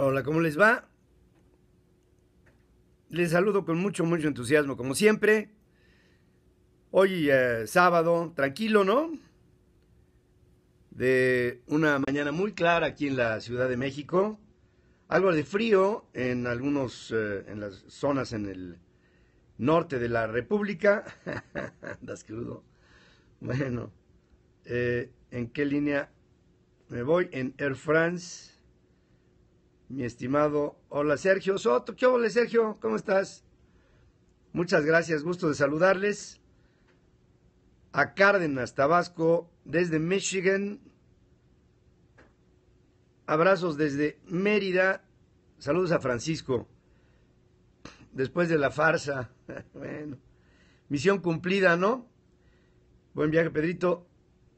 Hola, ¿cómo les va? Les saludo con mucho, mucho entusiasmo, como siempre. Hoy eh, sábado, tranquilo, ¿no? De una mañana muy clara aquí en la Ciudad de México. Algo de frío en algunos, eh, en las zonas en el norte de la República. Andas crudo. Bueno, eh, ¿en qué línea me voy? En Air France mi estimado. Hola Sergio Soto. ¿Qué hola Sergio? ¿Cómo estás? Muchas gracias, gusto de saludarles. A Cárdenas, Tabasco, desde Michigan. Abrazos desde Mérida. Saludos a Francisco. Después de la farsa. bueno. Misión cumplida, ¿no? Buen viaje, Pedrito.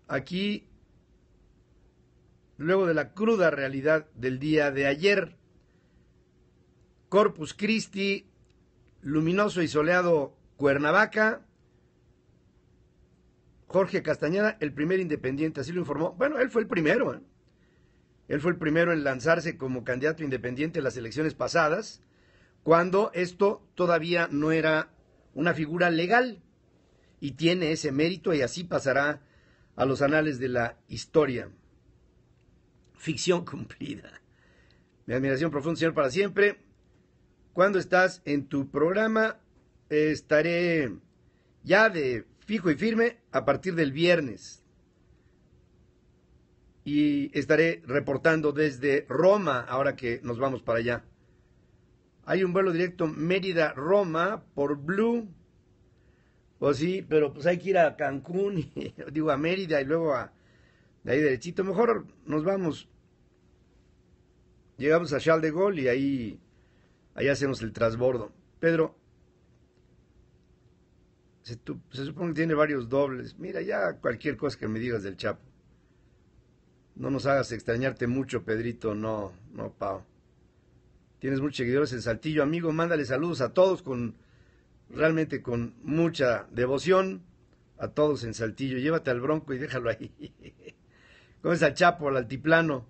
Aquí luego de la cruda realidad del día de ayer. Corpus Christi, luminoso y soleado Cuernavaca. Jorge Castañeda, el primer independiente, así lo informó. Bueno, él fue el primero. ¿eh? Él fue el primero en lanzarse como candidato independiente en las elecciones pasadas, cuando esto todavía no era una figura legal. Y tiene ese mérito y así pasará a los anales de la historia ficción cumplida. Mi admiración profunda, Señor, para siempre. Cuando estás en tu programa, estaré ya de fijo y firme a partir del viernes. Y estaré reportando desde Roma, ahora que nos vamos para allá. Hay un vuelo directo Mérida-Roma por Blue. O pues sí, pero pues hay que ir a Cancún, digo a Mérida y luego a, de ahí derechito. Mejor nos vamos Llegamos a Charles de Gol y ahí, ahí hacemos el transbordo. Pedro, se, supone que tiene varios dobles. Mira, ya cualquier cosa que me digas del Chapo. No nos hagas extrañarte mucho, Pedrito. No, no, Pau. Tienes muchos seguidores en Saltillo, amigo. Mándale saludos a todos con realmente con mucha devoción. A todos en Saltillo. Llévate al bronco y déjalo ahí. ¿Cómo es Chapo, al altiplano?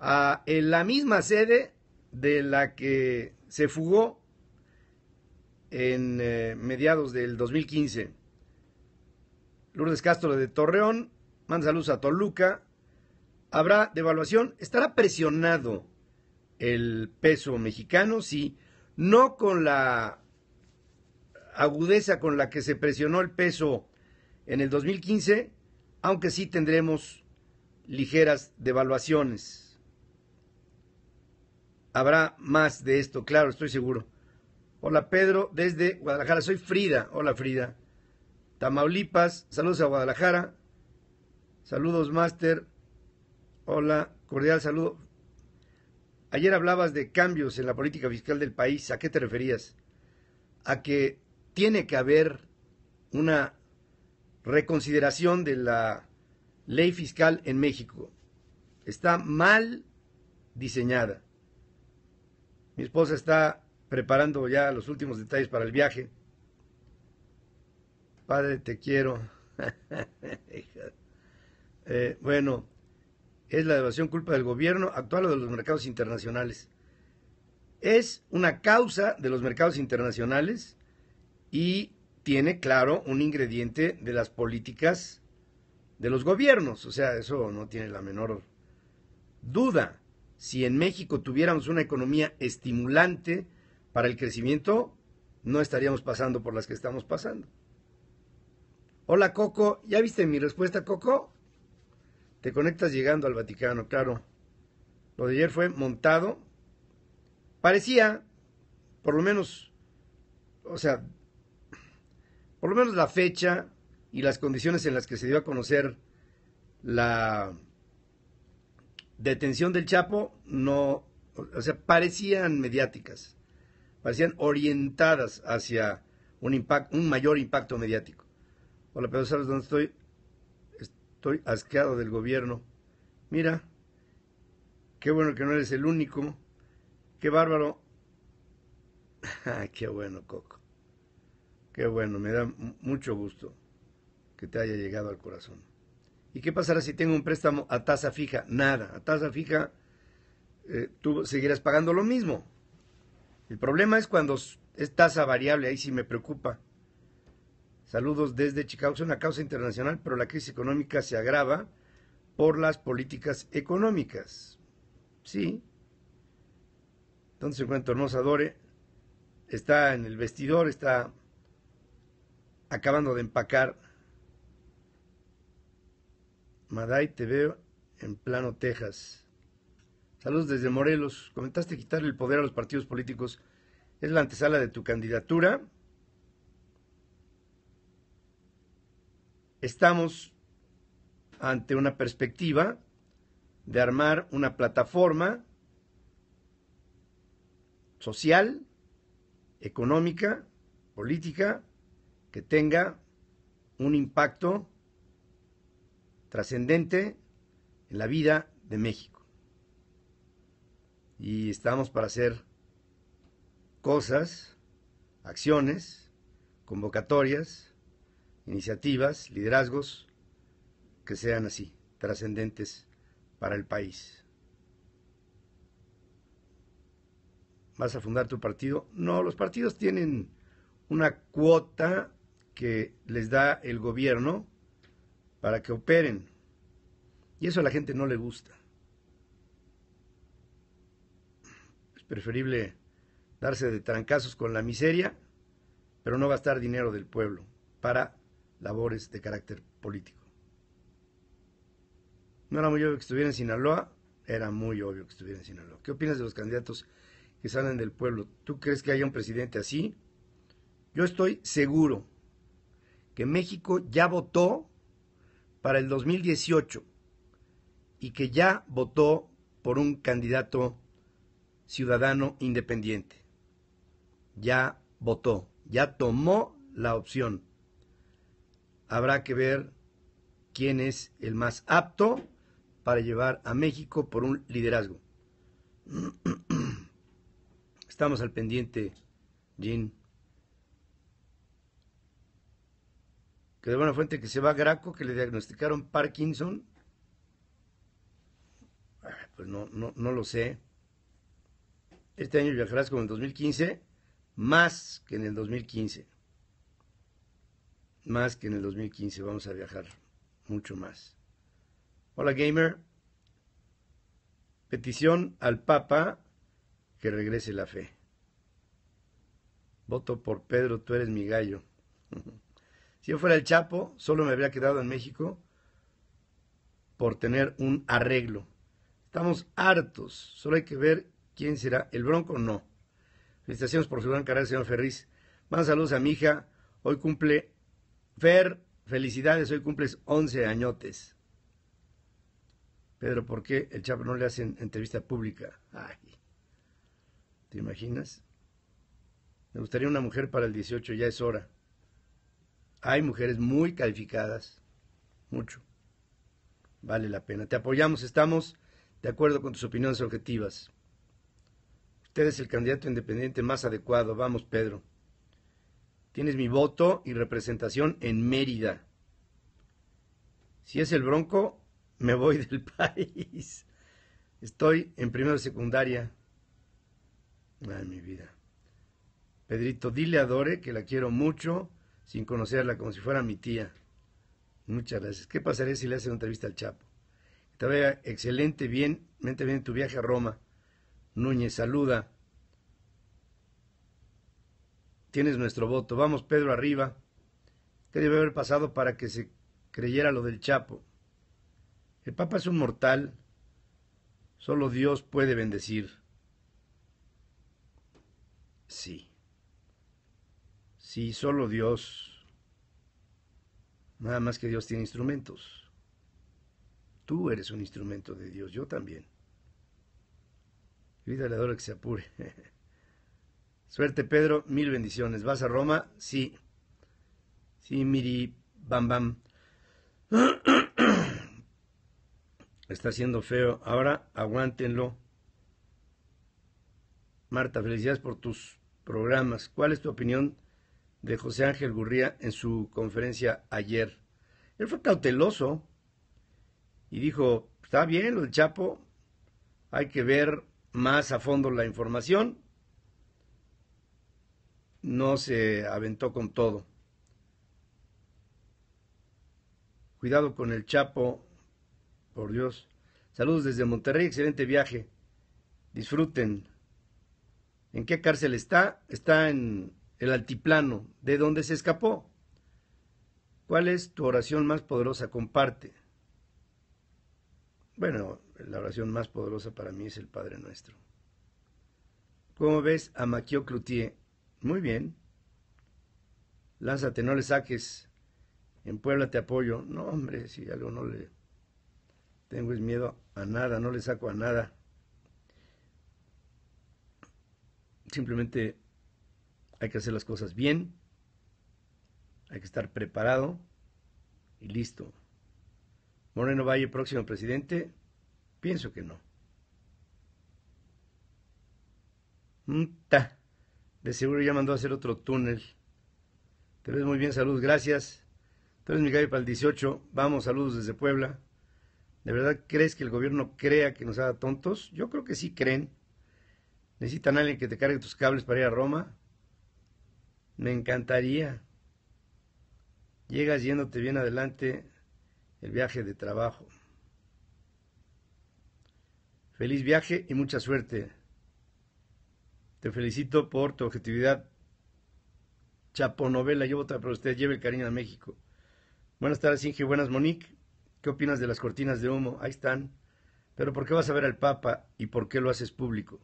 a en la misma sede de la que se fugó en eh, mediados del 2015. Lourdes Castro de Torreón, manda saludos a Toluca. Habrá devaluación, estará presionado el peso mexicano, sí, no con la agudeza con la que se presionó el peso en el 2015, aunque sí tendremos ligeras devaluaciones. Habrá más de esto, claro, estoy seguro. Hola Pedro, desde Guadalajara. Soy Frida. Hola Frida. Tamaulipas, saludos a Guadalajara. Saludos, Master. Hola, cordial saludo. Ayer hablabas de cambios en la política fiscal del país. ¿A qué te referías? A que tiene que haber una reconsideración de la ley fiscal en México. Está mal diseñada. Mi esposa está preparando ya los últimos detalles para el viaje. Padre, te quiero. Eh, bueno, es la evasión culpa del gobierno actual o de los mercados internacionales. Es una causa de los mercados internacionales y tiene, claro, un ingrediente de las políticas de los gobiernos. O sea, eso no tiene la menor duda si en México tuviéramos una economía estimulante para el crecimiento, no estaríamos pasando por las que estamos pasando. Hola Coco, ¿ya viste mi respuesta Coco? Te conectas llegando al Vaticano, claro. Lo de ayer fue montado. Parecía, por lo menos, o sea, por lo menos la fecha y las condiciones en las que se dio a conocer la detención del Chapo no, o sea, parecían mediáticas, parecían orientadas hacia un, impact, un mayor impacto mediático. Hola, pero ¿sabes dónde estoy? Estoy asqueado del gobierno. Mira, qué bueno que no eres el único, qué bárbaro. qué bueno, Coco. Qué bueno, me da mucho gusto que te haya llegado al corazón. ¿Y qué pasará si tengo un préstamo a tasa fija? Nada, a tasa fija eh, tú seguirás pagando lo mismo. El problema es cuando es tasa variable, ahí sí me preocupa. Saludos desde Chicago, es una causa internacional, pero la crisis económica se agrava por las políticas económicas. Sí. Entonces, en cuanto hermosa Dore, está en el vestidor, está acabando de empacar Maday, te veo en Plano, Texas. Saludos desde Morelos. Comentaste quitarle el poder a los partidos políticos. ¿Es la antesala de tu candidatura? Estamos ante una perspectiva de armar una plataforma social, económica, política, que tenga un impacto trascendente en la vida de México. Y estamos para hacer cosas, acciones, convocatorias, iniciativas, liderazgos que sean así, trascendentes para el país. ¿Vas a fundar tu partido? No, los partidos tienen una cuota que les da el gobierno para que operen. Y eso a la gente no le gusta. Es preferible darse de trancazos con la miseria, pero no gastar dinero del pueblo para labores de carácter político. No era muy obvio que estuviera en Sinaloa, era muy obvio que estuviera en Sinaloa. ¿Qué opinas de los candidatos que salen del pueblo? ¿Tú crees que haya un presidente así? Yo estoy seguro que México ya votó para el 2018 y que ya votó por un candidato ciudadano independiente. Ya votó, ya tomó la opción. Habrá que ver quién es el más apto para llevar a México por un liderazgo. Estamos al pendiente, Jean. de buena fuente que se va a Graco, que le diagnosticaron Parkinson. Ah, pues no, no, no lo sé. Este año viajarás como en 2015, más que en el 2015. Más que en el 2015 vamos a viajar mucho más. Hola gamer. Petición al Papa que regrese la fe. Voto por Pedro, tú eres mi gallo. Si yo fuera el Chapo, solo me habría quedado en México por tener un arreglo. Estamos hartos, solo hay que ver quién será, el Bronco no. Felicitaciones por su gran carrera, señor Ferriz. Más saludos a mi hija, hoy cumple Fer, felicidades, hoy cumples 11 añotes. Pedro, ¿por qué el Chapo no le hacen entrevista pública? ¿te imaginas? Me gustaría una mujer para el 18, ya es hora. Hay mujeres muy calificadas, mucho. Vale la pena. Te apoyamos, estamos de acuerdo con tus opiniones objetivas. Usted es el candidato independiente más adecuado. Vamos, Pedro. Tienes mi voto y representación en Mérida. Si es el Bronco, me voy del país. Estoy en primera secundaria. Ay, mi vida. Pedrito, dile a Dore que la quiero mucho sin conocerla, como si fuera mi tía. Muchas gracias. ¿Qué pasaría si le haces una entrevista al Chapo? Te vaya excelente, bien, mente bien tu viaje a Roma. Núñez, saluda. Tienes nuestro voto. Vamos, Pedro, arriba. ¿Qué debe haber pasado para que se creyera lo del Chapo? El Papa es un mortal. Solo Dios puede bendecir. Sí. Si solo Dios. Nada más que Dios tiene instrumentos. Tú eres un instrumento de Dios, yo también. Vida le adoro que se apure. Suerte, Pedro. Mil bendiciones. ¿Vas a Roma? Sí. Sí, miri, bam, bam. Está siendo feo. Ahora aguántenlo. Marta, felicidades por tus programas. ¿Cuál es tu opinión de José Ángel Gurría en su conferencia ayer. Él fue cauteloso y dijo, está bien lo del Chapo, hay que ver más a fondo la información. No se aventó con todo. Cuidado con el Chapo, por Dios. Saludos desde Monterrey, excelente viaje. Disfruten. ¿En qué cárcel está? Está en el altiplano, de dónde se escapó. ¿Cuál es tu oración más poderosa? Comparte. Bueno, la oración más poderosa para mí es el Padre Nuestro. ¿Cómo ves a Maquio Cloutier? Muy bien. Lánzate, no le saques. En Puebla te apoyo. No, hombre, si algo no le tengo miedo a nada, no le saco a nada. Simplemente hay que hacer las cosas bien, hay que estar preparado y listo. Moreno Valle, próximo presidente, pienso que no. Mm, De seguro ya mandó a hacer otro túnel. Te ves muy bien, saludos, gracias. Tú eres mi para el 18. Vamos, saludos desde Puebla. ¿De verdad crees que el gobierno crea que nos haga tontos? Yo creo que sí creen. ¿Necesitan a alguien que te cargue tus cables para ir a Roma? Me encantaría. Llegas yéndote bien adelante el viaje de trabajo. Feliz viaje y mucha suerte. Te felicito por tu objetividad. Chapo novela, yo voto para usted, lleve el cariño a México. Buenas tardes, Inge. Buenas, Monique. ¿Qué opinas de las cortinas de humo? Ahí están. Pero ¿por qué vas a ver al Papa y por qué lo haces público?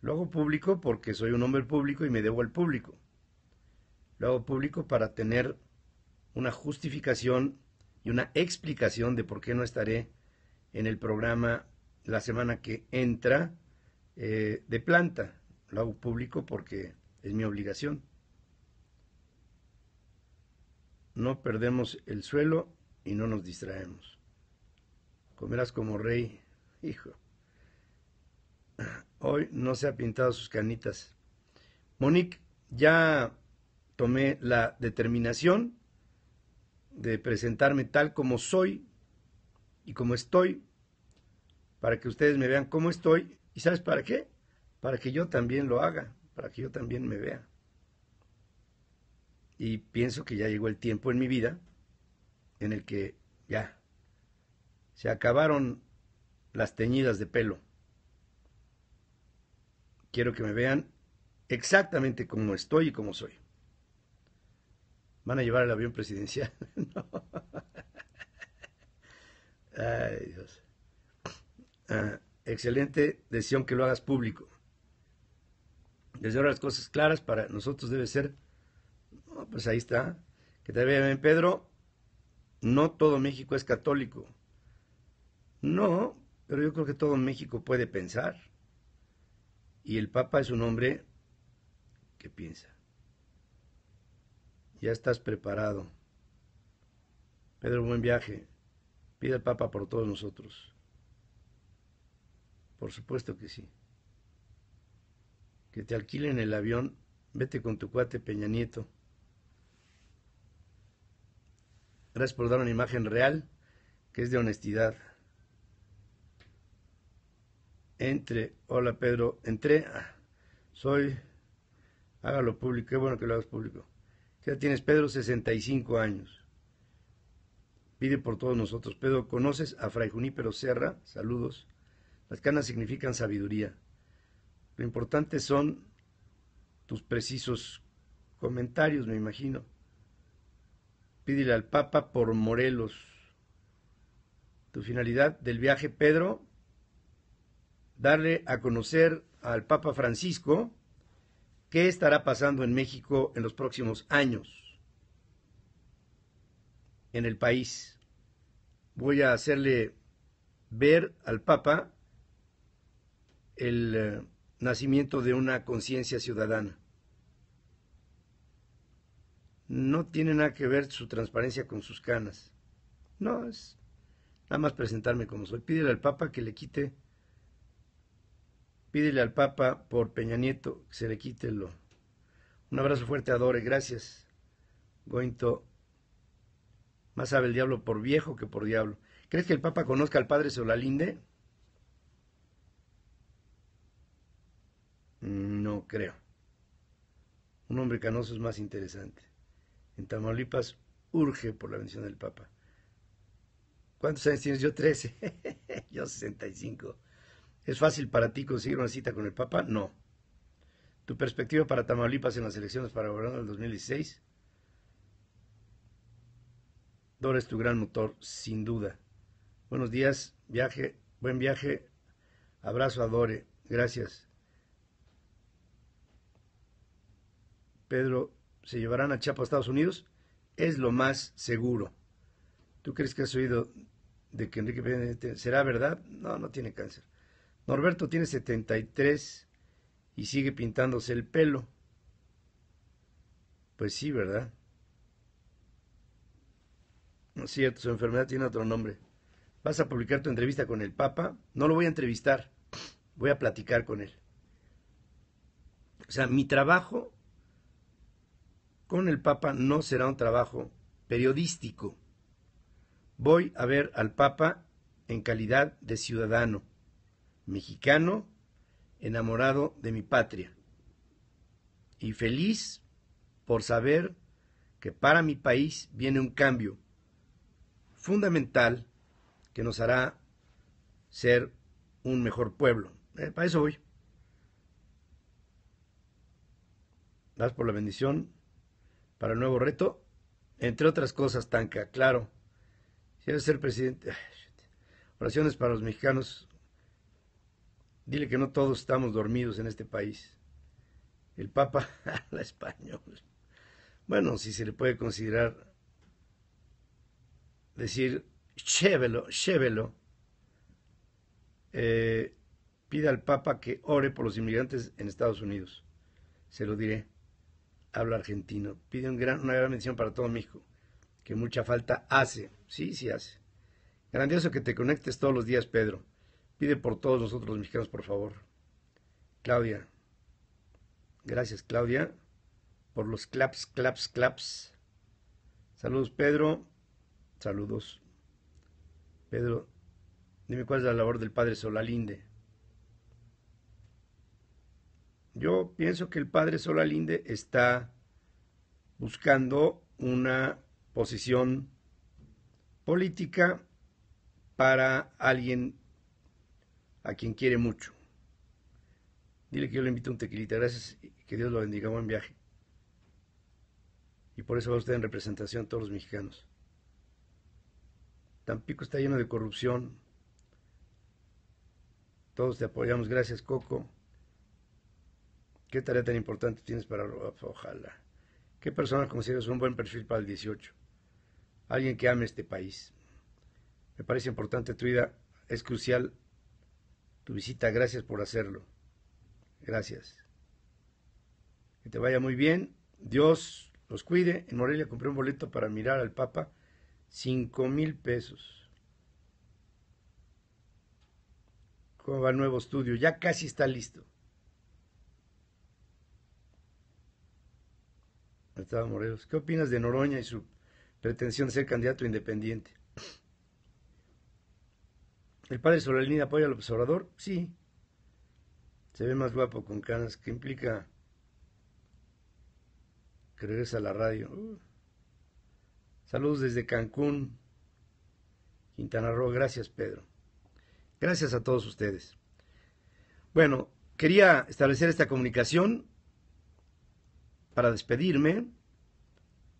Lo hago público porque soy un hombre público y me debo al público. Lo hago público para tener una justificación y una explicación de por qué no estaré en el programa la semana que entra eh, de planta. Lo hago público porque es mi obligación. No perdemos el suelo y no nos distraemos. Comerás como rey, hijo. Hoy no se ha pintado sus canitas. Monique, ya tomé la determinación de presentarme tal como soy y como estoy, para que ustedes me vean cómo estoy. ¿Y sabes para qué? Para que yo también lo haga, para que yo también me vea. Y pienso que ya llegó el tiempo en mi vida en el que ya se acabaron las teñidas de pelo. Quiero que me vean exactamente como estoy y como soy. ¿Van a llevar el avión presidencial? no. Ay, Dios. Ah, excelente decisión que lo hagas público. Desde ahora las cosas claras para nosotros debe ser, pues ahí está, que te vean Pedro, no todo México es católico. No, pero yo creo que todo México puede pensar. Y el Papa es un hombre que piensa. Ya estás preparado. Pedro, buen viaje. Pide al Papa por todos nosotros. Por supuesto que sí. Que te alquilen el avión, vete con tu cuate Peña Nieto. Gracias por dar una imagen real que es de honestidad entre, hola Pedro, entre, ah, soy, hágalo público, qué bueno que lo hagas público. ya tienes, Pedro? 65 años. Pide por todos nosotros. Pedro, ¿conoces a Fray Junípero Serra? Saludos. Las canas significan sabiduría. Lo importante son tus precisos comentarios, me imagino. Pídele al Papa por Morelos. Tu finalidad del viaje, Pedro, darle a conocer al Papa Francisco qué estará pasando en México en los próximos años, en el país. Voy a hacerle ver al Papa el eh, nacimiento de una conciencia ciudadana. No tiene nada que ver su transparencia con sus canas. No, es nada más presentarme como soy. Pídele al Papa que le quite Pídele al Papa por Peña Nieto que se le quite lo. Un abrazo fuerte, Adore. Gracias. Gointo. Más sabe el diablo por viejo que por diablo. ¿Crees que el Papa conozca al Padre Solalinde? No creo. Un hombre canoso es más interesante. En Tamaulipas urge por la bendición del Papa. ¿Cuántos años tienes? Yo 13. Yo 65. ¿Es fácil para ti conseguir una cita con el Papa? No. ¿Tu perspectiva para Tamaulipas en las elecciones para gobernador del 2016? Dora es tu gran motor, sin duda. Buenos días, viaje, buen viaje. Abrazo a Dore, gracias. Pedro, ¿se llevarán a Chapa a Estados Unidos? Es lo más seguro. ¿Tú crees que has oído de que Enrique Pérez... será verdad? No, no tiene cáncer. Norberto tiene 73 y sigue pintándose el pelo. Pues sí, ¿verdad? No es cierto, su enfermedad tiene otro nombre. ¿Vas a publicar tu entrevista con el Papa? No lo voy a entrevistar, voy a platicar con él. O sea, mi trabajo con el Papa no será un trabajo periodístico. Voy a ver al Papa en calidad de ciudadano mexicano, enamorado de mi patria y feliz por saber que para mi país viene un cambio fundamental que nos hará ser un mejor pueblo. Eh, para eso voy. Gracias por la bendición para el nuevo reto. Entre otras cosas, Tanca, claro. Si ser presidente. Oraciones para los mexicanos Dile que no todos estamos dormidos en este país. El Papa habla español. Bueno, si se le puede considerar decir, chévelo, chévelo. Pide eh, pida al Papa que ore por los inmigrantes en Estados Unidos. Se lo diré. Habla argentino. Pide un gran, una gran mención para todo México, que mucha falta hace. Sí, sí hace. Grandioso que te conectes todos los días, Pedro. Pide por todos nosotros los mexicanos, por favor. Claudia. Gracias, Claudia, por los claps, claps, claps. Saludos, Pedro. Saludos. Pedro, dime cuál es la labor del Padre Solalinde. Yo pienso que el Padre Solalinde está buscando una posición política para alguien a quien quiere mucho. Dile que yo le invito un tequilita, gracias y que Dios lo bendiga, buen viaje. Y por eso va usted en representación a todos los mexicanos. Tampico está lleno de corrupción. Todos te apoyamos, gracias Coco. ¿Qué tarea tan importante tienes para Ojalá. ¿Qué persona consideras un buen perfil para el 18? Alguien que ame este país. Me parece importante tu vida, es crucial tu visita. Gracias por hacerlo. Gracias. Que te vaya muy bien. Dios los cuide. En Morelia compré un boleto para mirar al Papa. Cinco mil pesos. ¿Cómo va el nuevo estudio? Ya casi está listo. Estaba Morelos. ¿Qué opinas de Noroña y su pretensión de ser candidato independiente? ¿El padre Solalini apoya al observador? Sí. Se ve más guapo con canas. que implica que regresa a la radio? Uh. Saludos desde Cancún, Quintana Roo. Gracias, Pedro. Gracias a todos ustedes. Bueno, quería establecer esta comunicación para despedirme.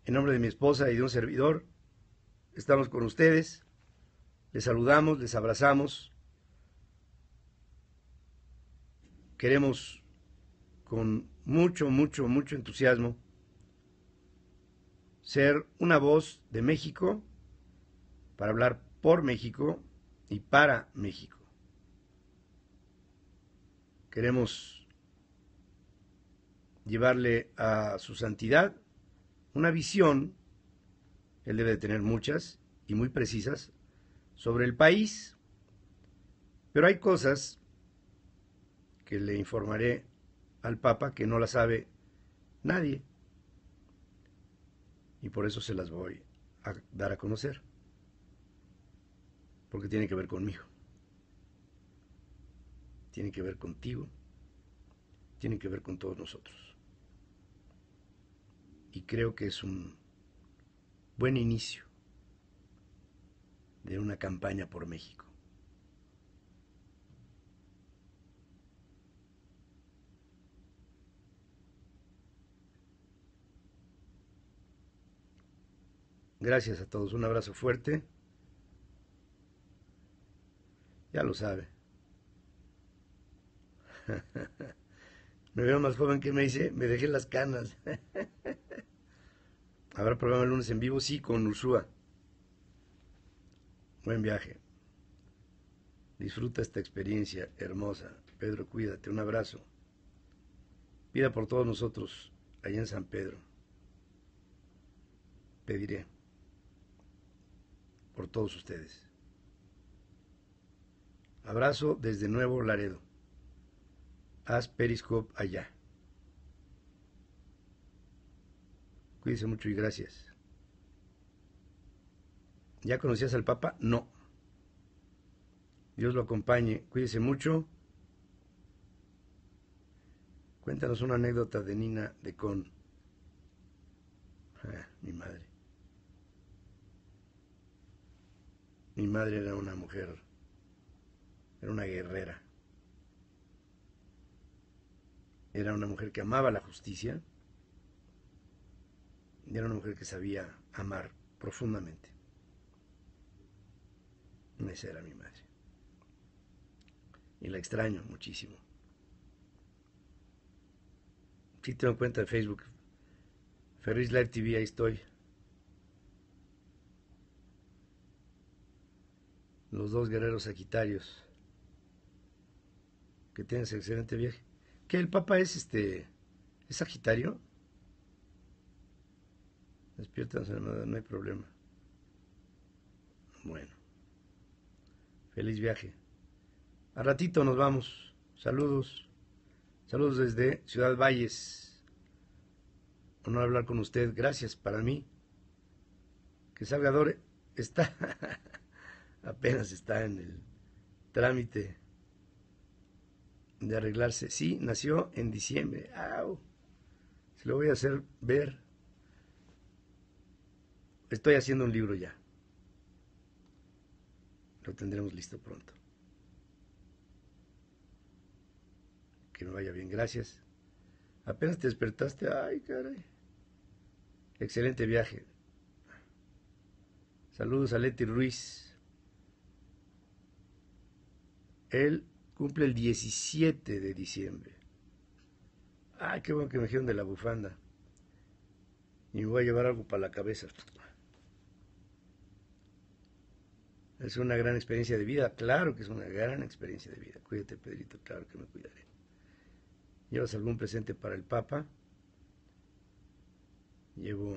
En nombre de mi esposa y de un servidor, estamos con ustedes les saludamos, les abrazamos. Queremos con mucho, mucho, mucho entusiasmo ser una voz de México para hablar por México y para México. Queremos llevarle a su santidad una visión, él debe de tener muchas y muy precisas, sobre el país. Pero hay cosas que le informaré al Papa que no la sabe nadie. Y por eso se las voy a dar a conocer. Porque tiene que ver conmigo. Tiene que ver contigo. Tiene que ver con todos nosotros. Y creo que es un buen inicio de una campaña por México. Gracias a todos, un abrazo fuerte. Ya lo sabe. me veo más joven que me dice, me dejé las canas. Habrá programa el lunes en vivo, sí, con Ursúa. Buen viaje. Disfruta esta experiencia hermosa. Pedro, cuídate. Un abrazo. Pida por todos nosotros allá en San Pedro. Pediré por todos ustedes. Abrazo desde Nuevo Laredo. Haz Periscope allá. cuídese mucho y gracias. ¿Ya conocías al Papa? No. Dios lo acompañe. Cuídese mucho. Cuéntanos una anécdota de Nina de Con. Ah, mi madre. Mi madre era una mujer, era una guerrera. Era una mujer que amaba la justicia. Y era una mujer que sabía amar profundamente. Esa era mi madre. Y la extraño muchísimo. Sí tengo cuenta de Facebook. Ferris Live TV, ahí estoy. Los dos guerreros sagitarios. Que tienes excelente viaje. ¿Que el Papa es este? ¿Es Sagitario? Despiértanse, no, no hay problema. Bueno. Feliz viaje. A ratito nos vamos. Saludos. Saludos desde Ciudad Valles. Honor hablar con usted. Gracias para mí. Que Salvador está, apenas está en el trámite de arreglarse. Sí, nació en diciembre. Se lo voy a hacer ver. Estoy haciendo un libro ya. Lo tendremos listo pronto. Que me vaya bien, gracias. Apenas te despertaste, ay, caray. Excelente viaje. Saludos a Leti Ruiz. Él cumple el 17 de diciembre. Ay, ah, qué bueno que me dijeron de la bufanda. Y me voy a llevar algo para la cabeza. Es una gran experiencia de vida, claro que es una gran experiencia de vida. Cuídate, Pedrito, claro que me cuidaré. ¿Llevas algún presente para el Papa? Llevo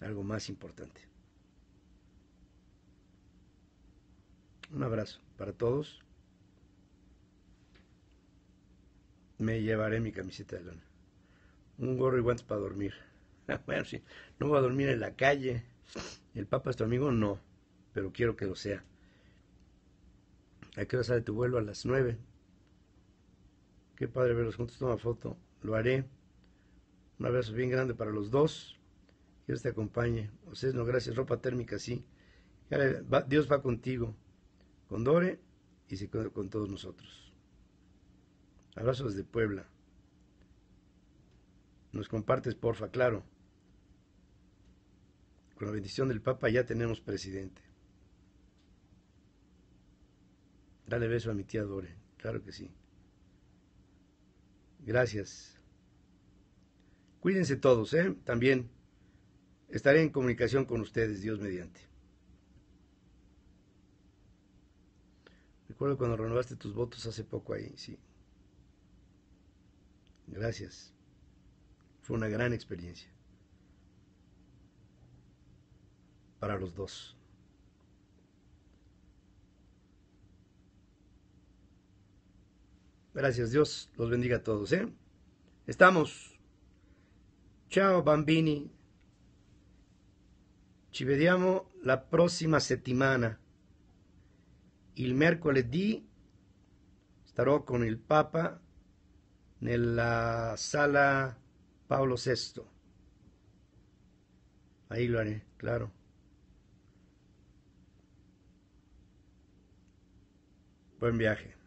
algo más importante. Un abrazo para todos. Me llevaré mi camiseta de lana. Un gorro y guantes para dormir. bueno, sí, no voy a dormir en la calle. ¿El Papa es tu amigo? No pero quiero que lo sea. ¿A qué hora sale tu vuelo? A las nueve. Qué padre verlos juntos, toma foto. Lo haré. Un abrazo bien grande para los dos. Dios te acompañe. Ustedes no, gracias. Ropa térmica, sí. Dios va contigo, con Dore y se con todos nosotros. Abrazos de Puebla. Nos compartes, porfa, claro. Con la bendición del Papa ya tenemos presidente. Dale beso a mi tía Dore, claro que sí. Gracias. Cuídense todos, ¿eh? También estaré en comunicación con ustedes, Dios mediante. Recuerdo cuando renovaste tus votos hace poco ahí, sí. Gracias. Fue una gran experiencia. Para los dos. Gracias Dios, los bendiga a todos. ¿eh? Estamos. chao bambini. Ci vediamo la próxima settimana. Il mercoledì estaré con el Papa la sala Pablo VI. Ahí lo haré, claro. Buen viaje.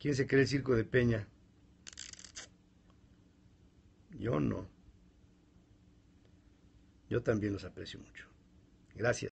¿Quién se cree el circo de Peña? Yo no. Yo también los aprecio mucho. Gracias.